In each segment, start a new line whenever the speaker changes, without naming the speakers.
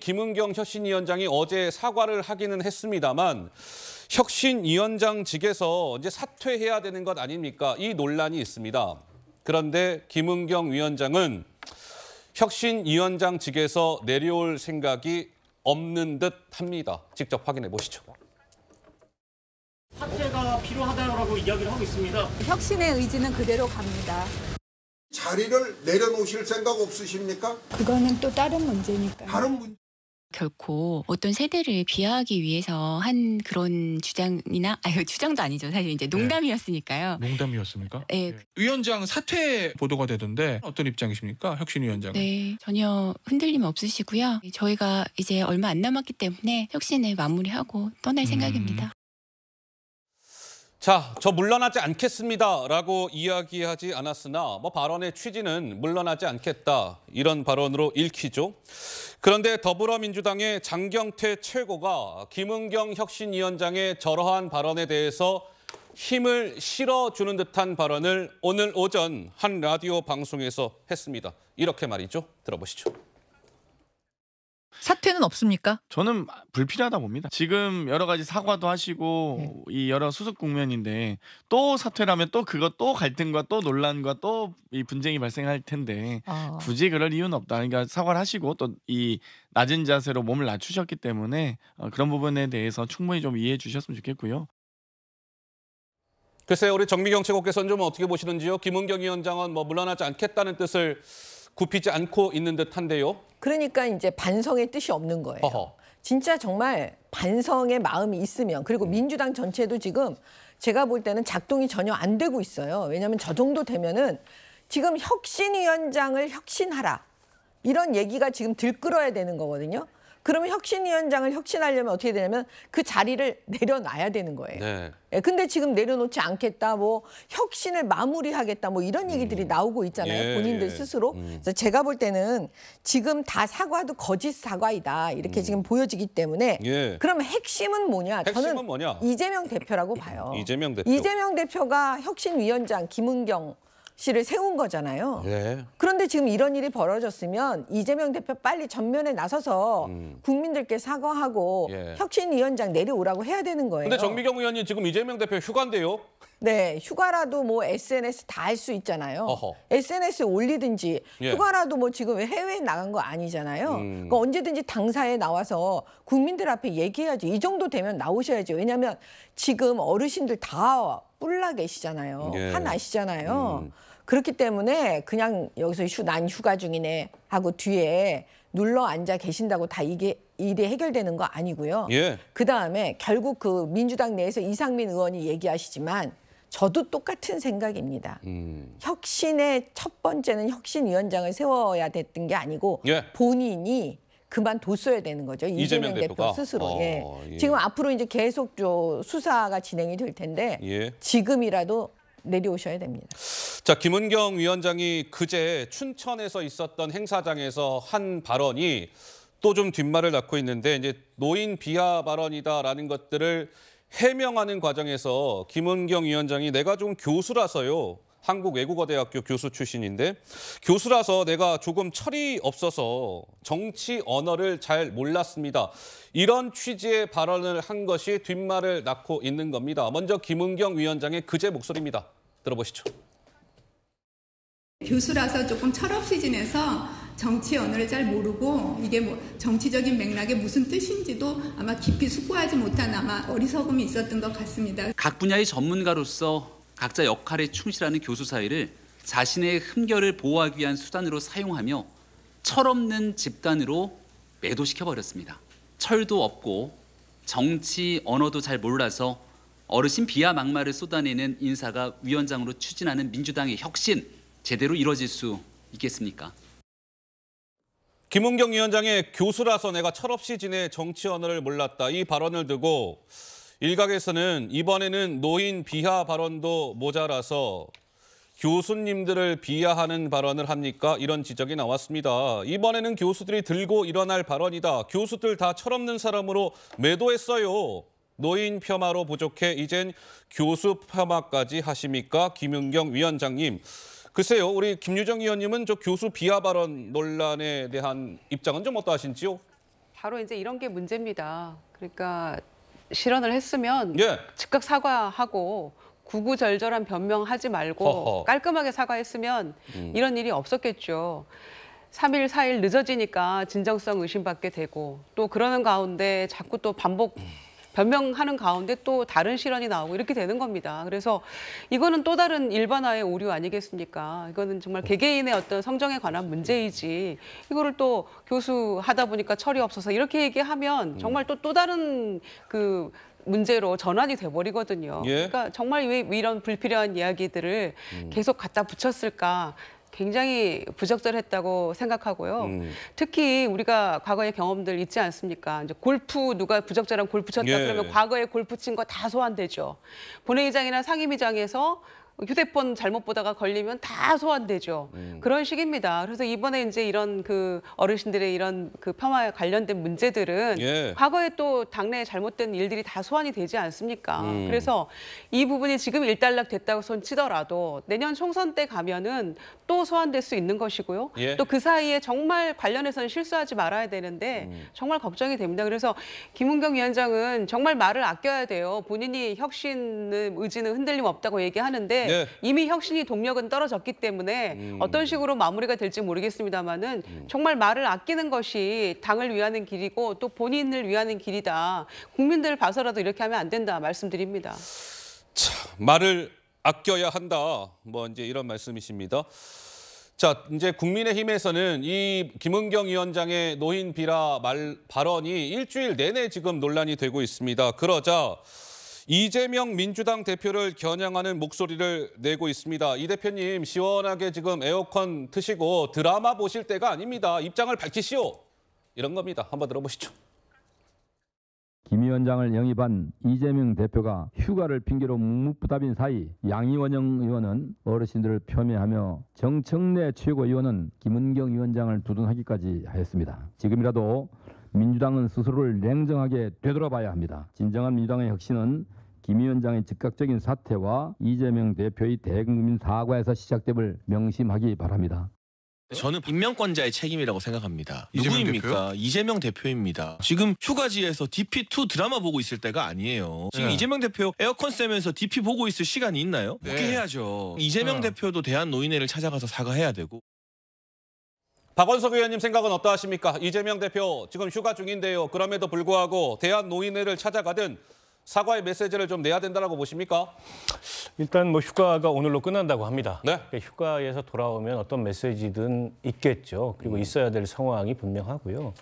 김은경 혁신위원장이 어제 사과를 하기는 했습니다만 혁신위원장 직에서 이제 사퇴해야 되는 것 아닙니까? 이 논란이 있습니다. 그런데 김은경 위원장은 혁신위원장 직에서 내려올 생각이 없는 듯 합니다. 직접 확인해 보시죠.
사퇴가 필요하다고 이야기를 하고 있습니다.
혁신의 의지는 그대로 갑니다.
자리를 내려놓으실 생각 없으십니까?
그거는 또 다른 문제니까 다른 문...
결코 어떤 세대를 비하하기 위해서 한 그런 주장이나 아유 주장도 아니죠 사실 이제 네. 농담이었으니까요.
농담이었습니까? 네. 위원장 사퇴 보도가 되던데 어떤 입장이십니까? 혁신위원장. 은
네, 전혀 흔들림 없으시고요. 저희가 이제 얼마 안 남았기 때문에 혁신을 마무리하고 떠날 음. 생각입니다.
자, 저 물러나지 않겠습니다라고 이야기하지 않았으나 뭐 발언의 취지는 물러나지 않겠다 이런 발언으로 읽히죠. 그런데 더불어민주당의 장경태 최고가 김은경 혁신위원장의 저러한 발언에 대해서 힘을 실어주는 듯한 발언을 오늘 오전 한 라디오 방송에서 했습니다. 이렇게 말이죠. 들어보시죠.
사퇴는 없습니까? 저는 불필요하다 봅니다. 지금 여러 가지 사과도 하시고 네. 이 여러 수습 국면인데 또 사퇴라면 또 그것 또 갈등과 또 논란과 또 이 분쟁이 발생할 텐데 아. 굳이 그럴 이유는 없다. 그러니까 사과를 하시고 또 이 낮은
자세로 몸을 낮추셨기 때문에 어, 그런 부분에 대해서 충분히 좀 이해해 주셨으면 좋겠고요. 글쎄요, 우리 정미경 최고께서는 좀 어떻게 보시는지요? 김은경 위원장은 뭐 물러나지 않겠다는 뜻을 굽히지 않고 있는 듯한데요.
그러니까 이제 반성의 뜻이 없는 거예요. 어허. 진짜 정말 반성의 마음이 있으면 그리고 음. 민주당 전체도 지금 제가 볼 때는 작동이 전혀 안 되고 있어요. 왜냐하면 저 정도 되면은 지금 혁신위원장을 혁신하라 이런 얘기가 지금 들끓어야 되는 거거든요. 그러면 혁신위원장을 혁신하려면 어떻게 되냐면 그 자리를 내려놔야 되는 거예요. 네. 예, 근데 지금 내려놓지 않겠다, 뭐 혁신을 마무리하겠다, 뭐 이런 음. 얘기들이 음. 나오고 있잖아요. 예, 본인들 예. 스스로. 음. 그래서 제가 볼 때는 지금 다 사과도 거짓 사과이다 이렇게 음. 지금 보여지기 때문에. 예. 그면 핵심은 뭐냐? 핵심은 저는 뭐냐? 이재명 대표라고 봐요.
이재명 대표. 이재명
대표가 혁신위원장 김은경 씨를 세운 거잖아요. 네. 그런데 지금 이런 일이 벌어졌으면 이재명 대표 빨리 전면에 나서서 음. 국민들께 사과하고 예. 혁신위원장 내려오라고 해야 되는 거예요. 근데
정미경 의원이 지금 이재명 대표 휴가인데요.
네, 휴가라도 뭐 SNS 다 할 수 있잖아요. 어허. SNS에 올리든지 예. 휴가라도 뭐 지금 해외에 나간 거 아니잖아요. 음. 그러니까 언제든지 당사에 나와서 국민들 앞에 얘기해야지. 이 정도 되면 나오셔야지. 왜냐하면 지금 어르신들 다 뿔나 계시잖아요. 예. 한 아시잖아요. 음. 그렇기 때문에 그냥 여기서 휴, 난 휴가 중이네 하고 뒤에 눌러 앉아 계신다고 다 이게 일이 해결되는 거 아니고요. 예. 그다음에 결국 그 민주당 내에서 이상민 의원이 얘기하시지만 저도 똑같은 생각입니다. 음. 혁신의 첫 번째는 혁신위원장을 세워야 됐던 게 아니고 예. 본인이 그만 뒀어야 되는 거죠. 이재명, 이재명 대표 스스로. 아, 예. 예. 지금 앞으로 이제 계속 저 수사가 진행이 될 텐데 예. 지금이라도 내려오셔야 됩니다.
자, 김은경 위원장이 그제 춘천에서 있었던 행사장에서 한 발언이 또 좀 뒷말을 낳고 있는데 이제 노인 비하 발언이다라는 것들을 해명하는 과정에서 김은경 위원장이 내가 좀 교수라서요. 한국외국어대학교 교수 출신인데 교수라서 내가 조금 철이 없어서 정치 언어를 잘 몰랐습니다. 이런 취지의 발언을 한 것이 뒷말을 낳고 있는 겁니다. 먼저 김은경 위원장의 그제 목소리입니다. 들어보시죠.
교수라서 조금 철없이 지내서 정치 언어를 잘 모르고 이게 뭐 정치적인 맥락에 무슨 뜻인지도 아마 깊이 숙고하지 못한 아마 어리석음이 있었던 것 같습니다.
각 분야의 전문가로서 각자 역할에 충실하는 교수 사이를 자신의 흠결을 보호하기 위한 수단으로 사용하며 철없는 집단으로 매도시켜 버렸습니다. 철도 없고 정치 언어도 잘 몰라서 어르신 비하 막말을 쏟아내는 인사가 위원장으로 추진하는 민주당의 혁신 제대로 이뤄질 수 있겠습니까? 김은경 위원장의 교수라서 내가 철없이 지내 정치 언어를 몰랐다 이 발언을 두고 일각에서는 이번에는 노인 비하 발언도 모자라서 교수님들을 비하하는 발언을 합니까? 이런 지적이 나왔습니다. 이번에는 교수들이 들고 일어날 발언이다. 교수들 다 철없는 사람으로 매도했어요. 노인 폄하로 부족해 이젠 교수 폄하까지 하십니까? 김윤경 위원장님. 글쎄요, 우리 김유정 의원님은 저 교수 비하 발언 논란에 대한 입장은 좀 어떠하신지요?
바로 이제 이런 게 문제입니다. 그러니까 실언을 했으면 예. 즉각 사과하고 구구절절한 변명하지 말고 허허. 깔끔하게 사과했으면 음. 이런 일이 없었겠죠. 3일, 4일 늦어지니까 진정성 의심받게 되고 또 그러는 가운데 자꾸 또 반복 음. 변명하는 가운데 또 다른 실언이 나오고 이렇게 되는 겁니다. 그래서 이거는 또 다른 일반화의 오류 아니겠습니까? 이거는 정말 개개인의 어떤 성정에 관한 문제이지 이거를 또 교수 하다 보니까 철이 없어서 이렇게 얘기하면 음. 정말 또 또 다른 그 문제로 전환이 돼버리거든요. 예? 그러니까 정말 왜 이런 불필요한 이야기들을 음. 계속 갖다 붙였을까 굉장히 부적절했다고 생각하고요. 음. 특히 우리가 과거의 경험들 있지 않습니까? 이제 골프 누가 부적절한 골프 쳤다 예. 그러면 과거에 골프 친 거 다 소환되죠. 본회의장이나 상임위장에서 휴대폰 잘못 보다가 걸리면 다 소환되죠. 음. 그런 식입니다. 그래서 이번에 이제 이런 그 어르신들의 이런 그 평화에 관련된 문제들은 예. 과거에 또 당내에 잘못된 일들이 다 소환이 되지 않습니까? 음. 그래서 이 부분이 지금 일단락 됐다고 손 치더라도 내년 총선 때 가면은 또 소환될 수 있는 것이고요. 예. 또그 사이에 정말 관련해서는 실수하지 말아야 되는데 음. 정말 걱정이 됩니다. 그래서 김은경 위원장은 정말 말을 아껴야 돼요. 본인이 혁신의 의지는 흔들림 없다고 얘기하는데 예. 이미 혁신이 동력은 떨어졌기 때문에 음. 어떤 식으로 마무리가 될지 모르겠습니다만은 음. 정말 말을 아끼는 것이 당을 위하는 길이고 또 본인을 위하는 길이다. 국민들 봐서라도 이렇게 하면 안 된다 말씀드립니다.
참, 말을 아껴야 한다. 뭐 이제 이런 말씀이십니다. 자, 이제 국민의힘에서는 이 김은경 위원장의 노인 비라 말 발언이 일주일 내내 지금 논란이 되고 있습니다. 그러자 이재명 민주당 대표를 겨냥하는 목소리를 내고 있습니다. 이 대표님 시원하게 지금 에어컨 트시고 드라마 보실 때가 아닙니다. 입장을 밝히시오. 이런 겁니다. 한번 들어보시죠. 김 위원장을 영입한 이재명 대표가 휴가를 핑계로 묵묵부답인 사이 양이원영 의원은 어르신들을 폄훼하며 정청래 최고위원은 김은경 위원장을 두둔하기까지 하였습니다. 지금이라도 민주당은 스스로를 냉정하게 되돌아봐야 합니다. 진정한 민주당의 혁신은 김 위원장의 즉각적인 사퇴와 이재명 대표의 대국민 사과에서 시작됨을 명심하기 바랍니다. 저는 임명권자의 책임이라고 생각합니다. 이재명 누구입니까? 대표요? 이재명 대표입니다. 지금 휴가지에서 DP2 드라마 보고 있을 때가 아니에요. 지금 네. 이재명 대표 에어컨 쐬면서 DP 보고 있을 시간이 있나요? 네. 그렇게 해야죠. 네. 이재명 네. 대표도 대한노인회를 찾아가서 사과해야 되고. 박원석 의원님 생각은 어떠하십니까? 이재명 대표 지금 휴가 중인데요. 그럼에도 불구하고 대한노인회를 찾아가든 사과의 메시지를 좀 내야 된다고 보십니까?
일단 뭐 휴가가 오늘로 끝난다고 합니다. 네. 그러니까 휴가에서 돌아오면 어떤 메시지든 있겠죠. 그리고 음. 있어야 될 상황이 분명하고요.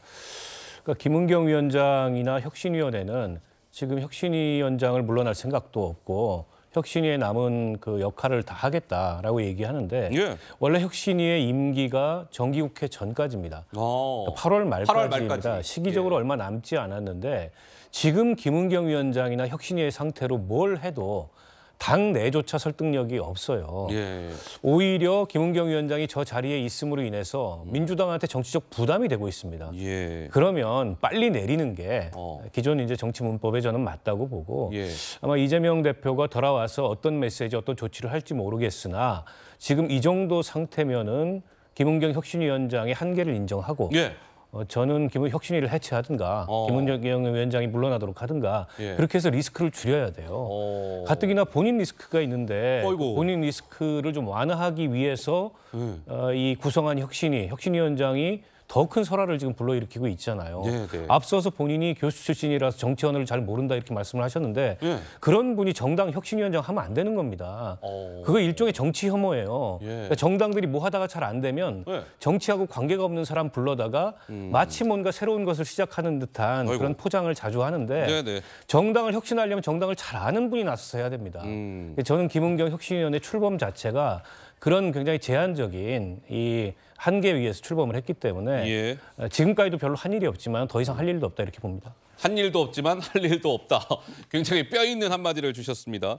그러니까 김은경 위원장이나 혁신위원회는 지금 혁신위원장을 물러날 생각도 없고 혁신위에 남은 그 역할을 다 하겠다라고 얘기하는데 예. 원래 혁신위의 임기가 정기국회 전까지입니다. 오. 아. 8월 말까지입니다. 8월 말까지. 예. 시기적으로 예. 얼마 남지 않았는데 지금 김은경 위원장이나 혁신위의 상태로 뭘 해도 당 내조차 설득력이 없어요. 예. 오히려 김은경 위원장이 저 자리에 있음으로 인해서 민주당한테 정치적 부담이 되고 있습니다. 예. 그러면 빨리 내리는 게 어. 기존 이제 정치 문법에 저는 맞다고 보고 예. 아마 이재명 대표가 돌아와서 어떤 메시지, 어떤 조치를 할지 모르겠으나 지금 이 정도 상태면은 김은경 혁신위원장의 한계를 인정하고 예. 어, 저는 김 혁신위를 해체하든가 어. 김은경 위원장이 물러나도록 하든가 예. 그렇게 해서 리스크를 줄여야 돼요. 어. 가뜩이나 본인 리스크가 있는데 어이구. 본인 리스크를 좀 완화하기 위해서 음. 어, 이 구성한 혁신위 혁신위원장이 더큰 설화를 지금 불러일으키고 있잖아요. 네, 네. 앞서서 본인이 교수 출신이라서 정치 언어를 잘 모른다 이렇게 말씀을 하셨는데 네. 그런 분이 정당 혁신위원장 하면 안 되는 겁니다. 어... 그거 일종의 정치 혐오예요. 예. 그러니까 정당들이 뭐 하다가 잘 안 되면 예. 정치하고 관계가 없는 사람 불러다가 음... 마치 뭔가 새로운 것을 시작하는 듯한 아이고. 그런 포장을 자주 하는데 네, 네. 정당을 혁신하려면 정당을 잘 아는 분이 나서서 해야 됩니다. 음... 저는 김은경 혁신위원회 출범 자체가 그런 굉장히 제한적인 이 한계 위에서 출범을 했기 때문에 예. 어, 지금까지도 별로 한 일이 없지만 더 이상 할
일도 없다 이렇게 봅니다. 한 일도 없지만 할 일도 없다. 굉장히 뼈 있는 한마디를 주셨습니다.